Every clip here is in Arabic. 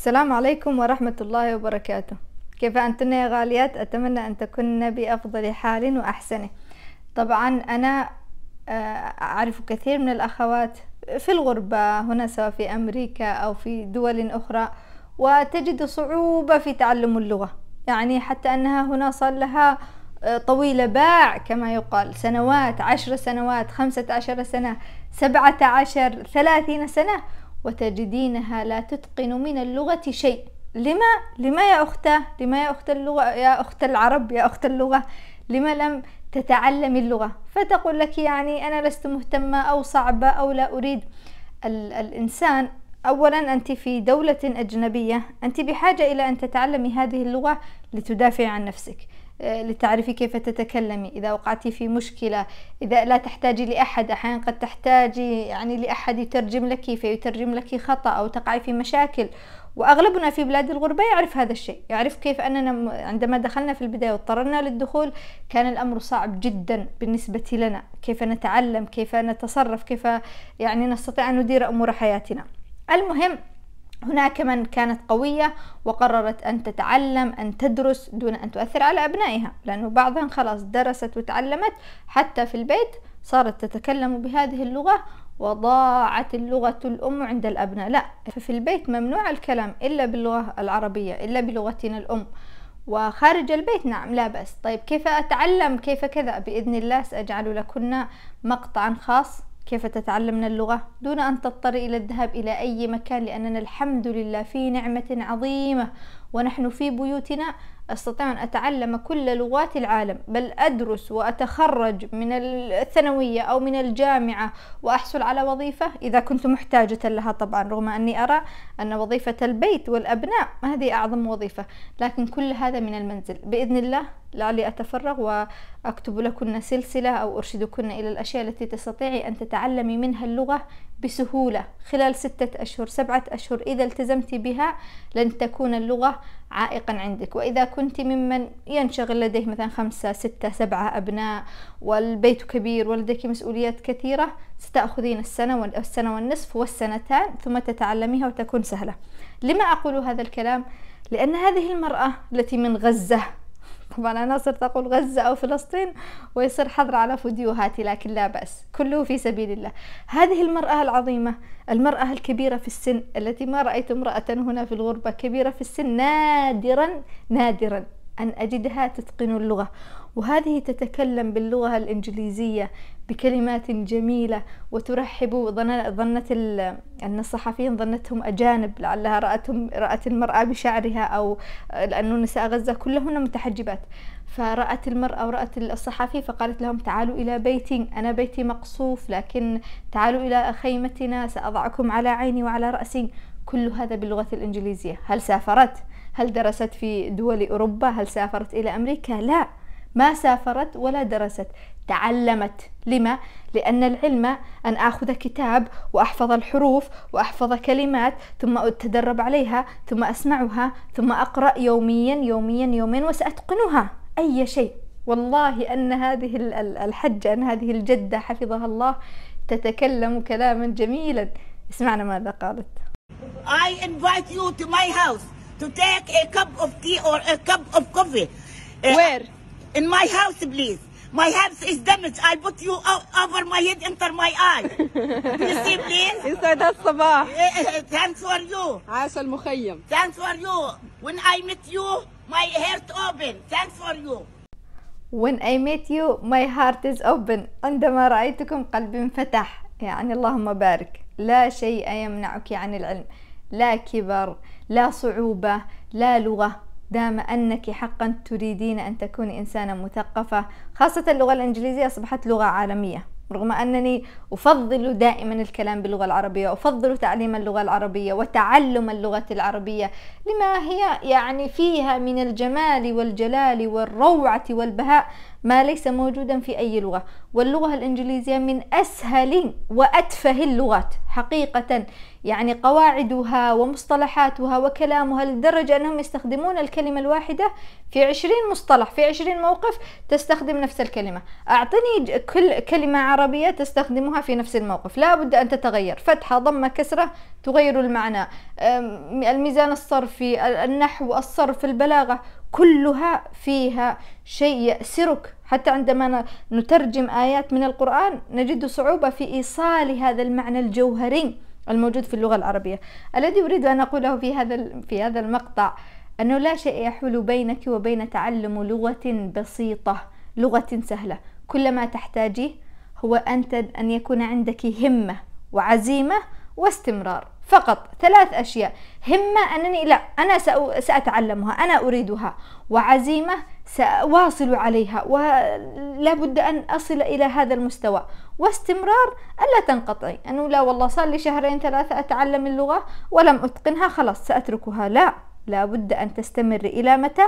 السلام عليكم ورحمة الله وبركاته كيف أنتن يا غاليات أتمنى أن تكن بأفضل حال وأحسنه طبعا أنا آه، أعرف كثير من الأخوات في الغربة هنا سواء في أمريكا أو في دول أخرى وتجد صعوبة في تعلم اللغة يعني حتى أنها هنا صار لها آه، طويلة باع كما يقال سنوات عشر سنوات خمسة عشر سنة سبعة عشر ثلاثين سنة وتجدينها لا تتقن من اللغة شيء لما لما يا أختا لما يا أخت اللغة يا أخت العرب يا أخت اللغة لما لم تتعلم اللغة فتقول لك يعني أنا لست مهتمة أو صعبة أو لا أريد ال- الإنسان أولا أنت في دولة أجنبية أنت بحاجة إلى أن تتعلمي هذه اللغة لتدافعي عن نفسك آه، لتعرفي كيف تتكلمي إذا وقعتي في مشكلة إذا لا تحتاجي لأحد أحيانا قد تحتاجي يعني لأحد يترجم لك فيترجم لك خطأ أو تقعي في مشاكل واغلبنا في بلاد الغربه يعرف هذا الشيء يعرف كيف اننا عندما دخلنا في البدايه واضطررنا للدخول كان الامر صعب جدا بالنسبه لنا كيف نتعلم كيف نتصرف كيف يعني نستطيع ان ندير امور حياتنا المهم هناك من كانت قوية وقررت أن تتعلم أن تدرس دون أن تؤثر على أبنائها لأنه بعضهم خلاص درست وتعلمت حتى في البيت صارت تتكلم بهذه اللغة وضاعت اللغة الأم عند الأبناء لا ففي البيت ممنوع الكلام إلا باللغة العربية إلا بلغتنا الأم وخارج البيت نعم لا بأس طيب كيف أتعلم كيف كذا بإذن الله سأجعل لكن مقطعا خاص كيف تتعلمنا اللغة دون أن تضطر إلى الذهاب إلى أي مكان لأننا الحمد لله في نعمة عظيمة ونحن في بيوتنا استطيع ان اتعلم كل لغات العالم بل ادرس واتخرج من الثانويه او من الجامعه واحصل على وظيفه اذا كنت محتاجه لها طبعا رغم اني ارى ان وظيفه البيت والابناء هذه اعظم وظيفه لكن كل هذا من المنزل باذن الله لعلي اتفرغ واكتب لكن سلسله او ارشدكن الى الاشياء التي تستطيعي ان تتعلمي منها اللغه بسهولة خلال ستة أشهر سبعة أشهر إذا التزمت بها لن تكون اللغة عائقا عندك وإذا كنت ممن ينشغل لديه مثلا خمسة ستة سبعة أبناء والبيت كبير ولديك مسؤوليات كثيرة ستأخذين السنة والسنة والنصف والسنتان ثم تتعلميها وتكون سهلة لما أقول هذا الكلام؟ لأن هذه المرأة التي من غزة طبعا أنا صرت أقول غزة أو فلسطين ويصير حظر على فيديوهاتي لكن لا بأس كله في سبيل الله هذه المرأة العظيمة المرأة الكبيرة في السن التي ما رأيت امرأة هنا في الغربة كبيرة في السن نادرا نادرا أن أجدها تتقن اللغة وهذه تتكلم باللغة الإنجليزية بكلمات جميلة وترحب ظنت أن الصحفيين ظنتهم أجانب لعلها رأتهم رأت المرأة بشعرها أو لأنه نساء غزة كلهن متحجبات فرأت المرأة ورأت الصحفي فقالت لهم تعالوا إلى بيتي أنا بيتي مقصوف لكن تعالوا إلى خيمتنا سأضعكم على عيني وعلى رأسي كل هذا باللغة الإنجليزية هل سافرت؟ هل درست في دول أوروبا هل سافرت إلى أمريكا لا ما سافرت ولا درست تعلمت لما لأن العلم أن أخذ كتاب وأحفظ الحروف وأحفظ كلمات ثم أتدرب عليها ثم أسمعها ثم أقرأ يوميا يوميا يوميا وسأتقنها أي شيء والله أن هذه الحجة أن هذه الجدة حفظها الله تتكلم كلاما جميلا اسمعنا ماذا قالت I invite you to my house to take a cup of tea or a cup of coffee. Where? In my house, please. My house is damaged. I put you over my head, enter my eye. you see, please? the الصباح. Thanks for you. عاش المخيم. Thanks for you. When I meet you, my heart open. Thanks for you. When I meet you, my heart is open. عندما رأيتكم قلبي انفتح. يعني اللهم بارك. لا شيء يمنعك عن العلم. لا كبر. لا صعوبة لا لغة دام أنك حقا تريدين أن تكوني إنسانا مثقفة خاصة اللغة الإنجليزية أصبحت لغة عالمية رغم أنني أفضل دائما الكلام باللغة العربية أفضل تعليم اللغة العربية وتعلم اللغة العربية لما هي يعني فيها من الجمال والجلال والروعة والبهاء ما ليس موجودا في أي لغة واللغة الإنجليزية من أسهل وأتفه اللغات حقيقة يعني قواعدها ومصطلحاتها وكلامها لدرجة أنهم يستخدمون الكلمة الواحدة في عشرين مصطلح في عشرين موقف تستخدم نفس الكلمة أعطني كل كلمة عربية تستخدمها في نفس الموقف لا بد أن تتغير فتحة ضمة كسرة تغير المعنى الميزان الصرفي النحو الصرف البلاغة كلها فيها شيء يأسرك حتى عندما نترجم آيات من القرآن نجد صعوبة في إيصال هذا المعنى الجوهري الموجود في اللغة العربية الذي أريد أن أقوله في هذا في هذا المقطع أنه لا شيء يحول بينك وبين تعلم لغة بسيطة لغة سهلة كل ما تحتاجه هو أنت أن يكون عندك همة وعزيمة واستمرار فقط ثلاث أشياء همة أنني لا أنا سأتعلمها أنا أريدها وعزيمة سأواصل عليها ولا بد أن أصل إلى هذا المستوى واستمرار ألا تنقطعي أنه لا والله صار لي شهرين ثلاثة أتعلم اللغة ولم أتقنها خلاص سأتركها لا لا بد أن تستمر إلى متى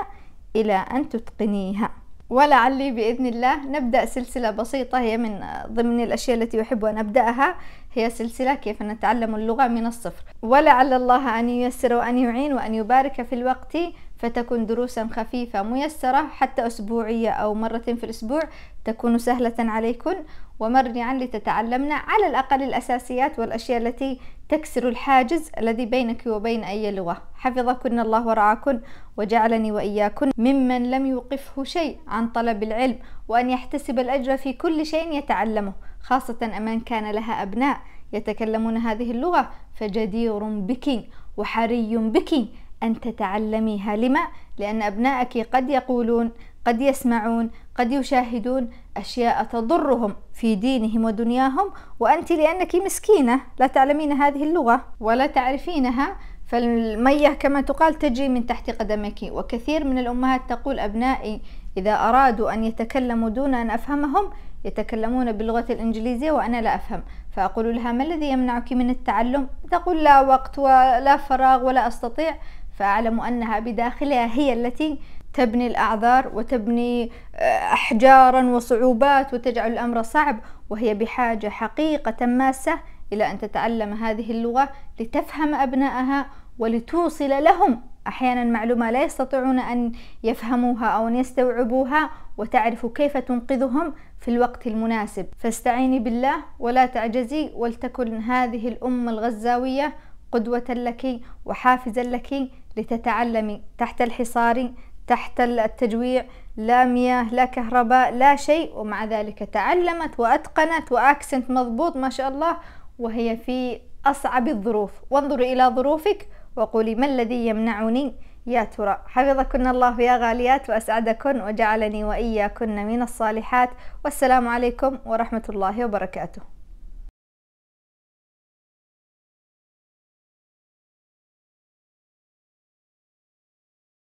إلى أن تتقنيها ولعلي بإذن الله نبدأ سلسلة بسيطة هي من ضمن الأشياء التي أحب أن أبدأها هي سلسلة كيف نتعلم اللغة من الصفر ولعل الله أن ييسر وأن يعين وأن يبارك في الوقت فتكون دروسا خفيفة ميسرة حتى أسبوعية أو مرة في الأسبوع تكون سهلة عليكن ومرجعا لتتعلمنا على الأقل الأساسيات والأشياء التي تكسر الحاجز الذي بينك وبين أي لغة حفظكن الله ورعاكن وجعلني وإياكن ممن لم يوقفه شيء عن طلب العلم وأن يحتسب الأجر في كل شيء يتعلمه خاصة أمن كان لها أبناء يتكلمون هذه اللغة فجدير بك وحري بك أن تتعلميها لما؟ لأن أبنائك قد يقولون قد يسمعون قد يشاهدون أشياء تضرهم في دينهم ودنياهم وأنت لأنك مسكينة لا تعلمين هذه اللغة ولا تعرفينها فالمية كما تقال تجري من تحت قدمك وكثير من الأمهات تقول أبنائي إذا أرادوا أن يتكلموا دون أن أفهمهم يتكلمون باللغة الإنجليزية وأنا لا أفهم فأقول لها ما الذي يمنعك من التعلم؟ تقول لا وقت ولا فراغ ولا أستطيع فاعلموا أنها بداخلها هي التي تبني الأعذار وتبني آه، أحجارا وصعوبات وتجعل الأمر صعب وهي بحاجة حقيقة ماسة إلى أن تتعلم هذه اللغة لتفهم أبنائها ولتوصل لهم أحيانا معلومة لا يستطيعون أن يفهموها أو أن يستوعبوها وتعرف كيف تنقذهم في الوقت المناسب فاستعيني بالله ولا تعجزي ولتكن هذه الام الغزاوية قدوة لك وحافزا لك لتتعلمي تحت الحصار تحت التجويع لا مياه لا كهرباء لا شيء ومع ذلك تعلمت وأتقنت وأكسنت مضبوط ما شاء الله وهي في أصعب الظروف وانظري إلى ظروفك وقولي ما الذي يمنعني يا ترى حفظكن الله يا غاليات وأسعدكن وجعلني وإياكن من الصالحات والسلام عليكم ورحمة الله وبركاته